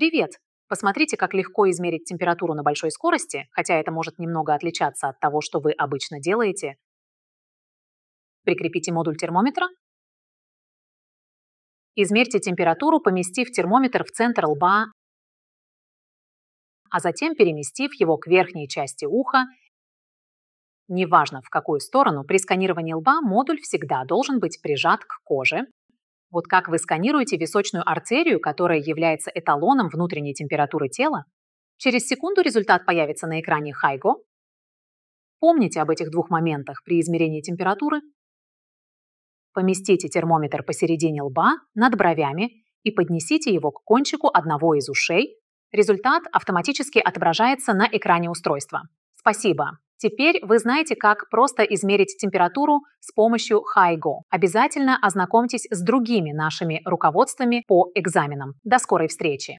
«Привет! Посмотрите, как легко измерить температуру на большой скорости, хотя это может немного отличаться от того, что вы обычно делаете. Прикрепите модуль термометра. Измерьте температуру, поместив термометр в центр лба, а затем переместив его к верхней части уха. Неважно, в какую сторону, при сканировании лба модуль всегда должен быть прижат к коже, вот как вы сканируете височную артерию, которая является эталоном внутренней температуры тела, через секунду результат появится на экране Хайго. Помните об этих двух моментах при измерении температуры. Поместите термометр посередине лба, над бровями и поднесите его к кончику одного из ушей. Результат автоматически отображается на экране устройства. Спасибо! Теперь вы знаете, как просто измерить температуру с помощью Хайго. Обязательно ознакомьтесь с другими нашими руководствами по экзаменам. До скорой встречи!